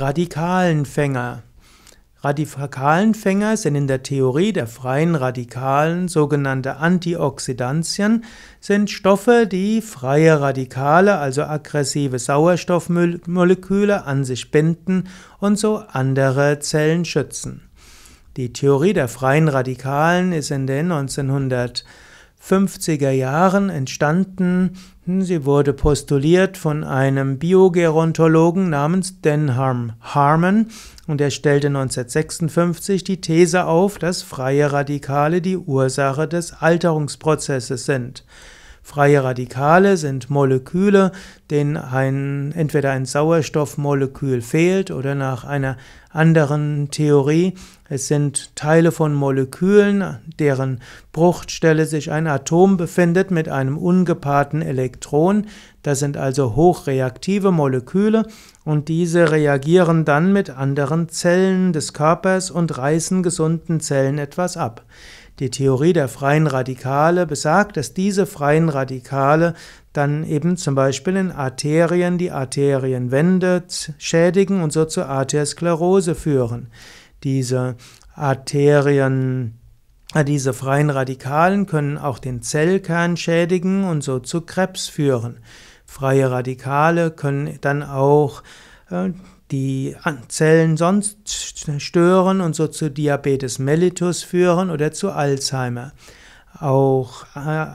Radikalenfänger. Radikalenfänger sind in der Theorie der freien Radikalen sogenannte Antioxidantien, sind Stoffe, die freie Radikale, also aggressive Sauerstoffmoleküle an sich binden und so andere Zellen schützen. Die Theorie der freien Radikalen ist in den 1900 50er Jahren entstanden. Hm, sie wurde postuliert von einem Biogerontologen namens Denham Harmon und er stellte 1956 die These auf, dass freie Radikale die Ursache des Alterungsprozesses sind. Freie Radikale sind Moleküle, denen ein, entweder ein Sauerstoffmolekül fehlt oder nach einer anderen Theorie, es sind Teile von Molekülen, deren Bruchstelle sich ein Atom befindet mit einem ungepaarten Elektron. Das sind also hochreaktive Moleküle und diese reagieren dann mit anderen Zellen des Körpers und reißen gesunden Zellen etwas ab. Die Theorie der freien Radikale besagt, dass diese freien Radikale dann eben zum Beispiel in Arterien die Arterienwände schädigen und so zur Arteriosklerose führen. Diese Arterien äh, diese freien Radikalen können auch den Zellkern schädigen und so zu Krebs führen. Freie Radikale können dann auch die Zellen sonst stören und so zu Diabetes mellitus führen oder zu Alzheimer. Auch, äh,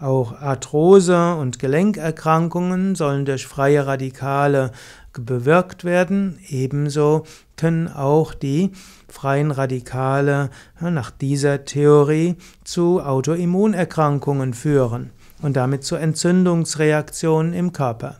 auch Arthrose und Gelenkerkrankungen sollen durch freie Radikale bewirkt werden. Ebenso können auch die freien Radikale äh, nach dieser Theorie zu Autoimmunerkrankungen führen und damit zu Entzündungsreaktionen im Körper.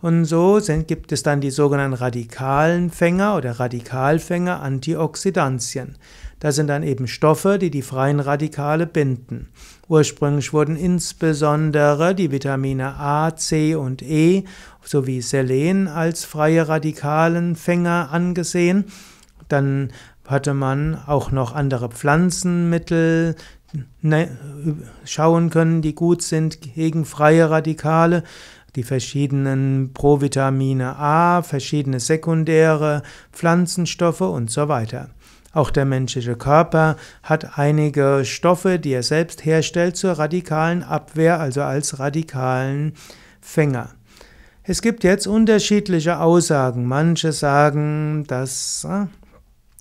Und so sind, gibt es dann die sogenannten radikalen Fänger oder Radikalfänger Antioxidantien. Das sind dann eben Stoffe, die die freien Radikale binden. Ursprünglich wurden insbesondere die Vitamine A, C und E sowie Selen als freie Radikalenfänger angesehen. Dann hatte man auch noch andere Pflanzenmittel ne, schauen können, die gut sind gegen freie Radikale die verschiedenen Provitamine A, verschiedene sekundäre Pflanzenstoffe und so weiter. Auch der menschliche Körper hat einige Stoffe, die er selbst herstellt, zur radikalen Abwehr, also als radikalen Fänger. Es gibt jetzt unterschiedliche Aussagen. Manche sagen, dass äh,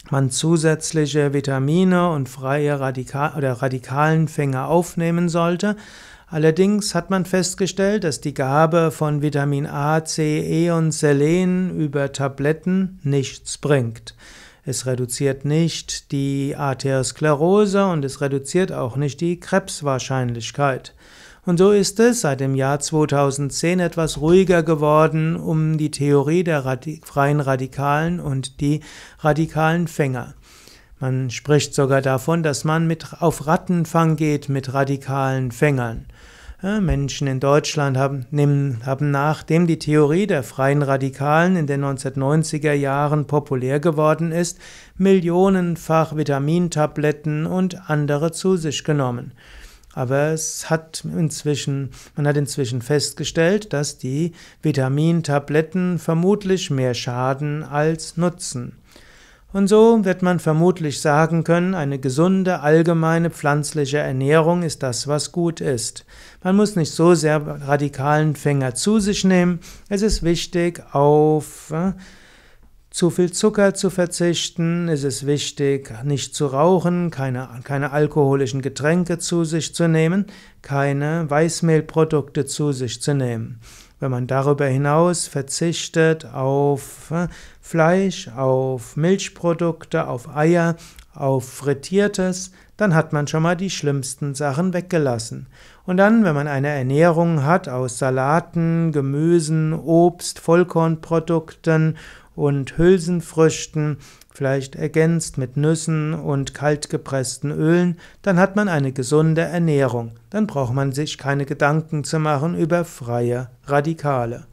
man zusätzliche Vitamine und freie Radika oder radikalen Fänger aufnehmen sollte. Allerdings hat man festgestellt, dass die Gabe von Vitamin A, C, E und Selen über Tabletten nichts bringt. Es reduziert nicht die Arteriosklerose und es reduziert auch nicht die Krebswahrscheinlichkeit. Und so ist es seit dem Jahr 2010 etwas ruhiger geworden um die Theorie der Radi freien Radikalen und die radikalen Fänger. Man spricht sogar davon, dass man mit auf Rattenfang geht mit radikalen Fängern. Menschen in Deutschland haben, nehmen, haben nachdem die Theorie der freien Radikalen in den 1990er Jahren populär geworden ist, millionenfach Vitamintabletten und andere zu sich genommen. Aber es hat inzwischen, man hat inzwischen festgestellt, dass die Vitamintabletten vermutlich mehr schaden als nutzen. Und so wird man vermutlich sagen können, eine gesunde allgemeine pflanzliche Ernährung ist das, was gut ist. Man muss nicht so sehr radikalen Fänger zu sich nehmen. Es ist wichtig, auf äh, zu viel Zucker zu verzichten. Es ist wichtig, nicht zu rauchen, keine, keine alkoholischen Getränke zu sich zu nehmen, keine Weißmehlprodukte zu sich zu nehmen. Wenn man darüber hinaus verzichtet auf äh, Fleisch, auf Milchprodukte, auf Eier, auf Frittiertes, dann hat man schon mal die schlimmsten Sachen weggelassen. Und dann, wenn man eine Ernährung hat aus Salaten, Gemüsen, Obst, Vollkornprodukten und Hülsenfrüchten, vielleicht ergänzt mit Nüssen und kaltgepressten Ölen, dann hat man eine gesunde Ernährung. Dann braucht man sich keine Gedanken zu machen über freie Radikale.